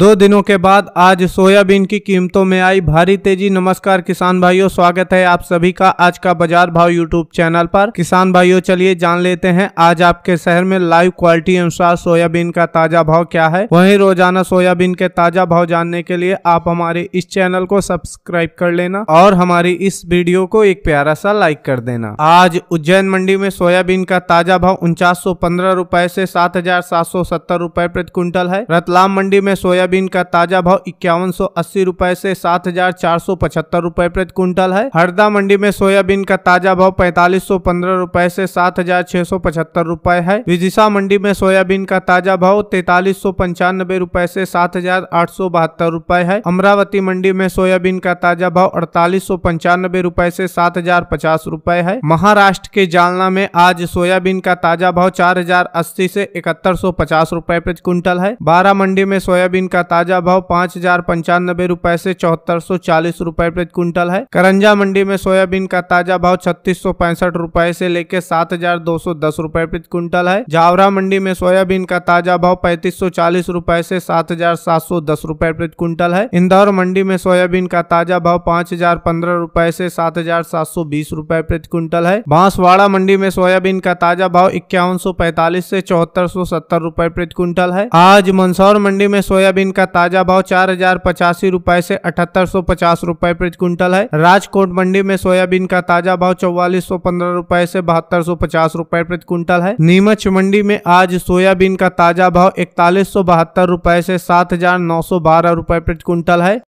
दो दिनों के बाद आज सोयाबीन की कीमतों में आई भारी तेजी नमस्कार किसान भाइयों स्वागत है आप सभी का आज का बाजार भाव यूट्यूब चैनल पर किसान भाइयों चलिए जान लेते हैं आज आपके शहर में लाइव क्वालिटी अनुसार सोयाबीन का ताजा भाव क्या है वहीं रोजाना सोयाबीन के ताजा भाव जानने के लिए आप हमारे इस चैनल को सब्सक्राइब कर लेना और हमारी इस वीडियो को एक प्यारा सा लाइक कर देना आज उज्जैन मंडी में सोयाबीन का ताजा भाव उनचास सौ पंद्रह रूपए ऐसी सात हजार सात सौ सत्तर रूपए प्रति क्विंटल है रतलाम मंडी में सोया सोयाबीन का ताजा भाव इक्यावन सौ अस्सी रूपए ऐसी सात हजार चार सौ पचहत्तर रूपए प्रति क्विंटल है हरदा मंडी में सोयाबीन का ताजा भाव पैतालीस सौ पंद्रह रूपए ऐसी सात हजार छह सौ पचहत्तर रूपए है विदिशा मंडी में सोयाबीन का ताजा भाव तैतालीस सौ पंचानबे रूपए ऐसी सात हजार आठ सौ बहत्तर रूपए है अमरावती मंडी में सोयाबीन का ताजा भाव अड़तालीस सौ पंचानबे रूपए ऐसी सात हजार पचास रूपए है महाराष्ट्र के जालना में आज सोयाबीन का ताजा भाव चार हजार अस्सी ऐसी इकहत्तर सौ पचास रूपए प्रति क्विंटल है बारह मंडी में सोयाबीन का ताजा भाव पाँच हजार पंचानबे रूपए ऐसी चौहत्तर सौ चालीस रूपए प्रति क्विंटल है करंजा मंडी में सोयाबीन का ताजा भाव छत्तीस सौ पैंसठ रूपए ऐसी लेकर सात हजार दो सौ दस रूपए प्रति क्विंटल है जावरा मंडी में सोयाबीन का ताजा भाव पैंतीस सौ चालीस रूपए ऐसी सात हजार सात सौ दस रूपए प्रति क्विंटल है इंदौर मंडी में सोयाबीन का ताजा भाव पाँच हजार पंद्रह रूपए ऐसी सात हजार सात सौ बीस रूपए प्रति क्विंटल है बांसवाड़ा मंडी में सोयाबीन का ताजा भाव इक्यावन सौ पैतालीस ऐसी चौहत्तर सौ सत्तर रूपए प्रति क्विंटल है आज मंदसौर मंडी में सोयाबीन सोयाबीन का ताजा भाव चार हजार पचासी रूपए ऐसी अठहत्तर सौ पचास रूपए प्रति क्विंटल है राजकोट मंडी में सोयाबीन का ताजा भाव चौवालीस सौ पंद्रह रूपए ऐसी बहत्तर सौ पचास रूपए प्रति क्विंटल है नीमच मंडी में आज सोयाबीन का ताजा भाव इकतालीस सौ बहत्तर रूपए से सात हजार नौ सौ बारह रूपए प्रति क्विंटल है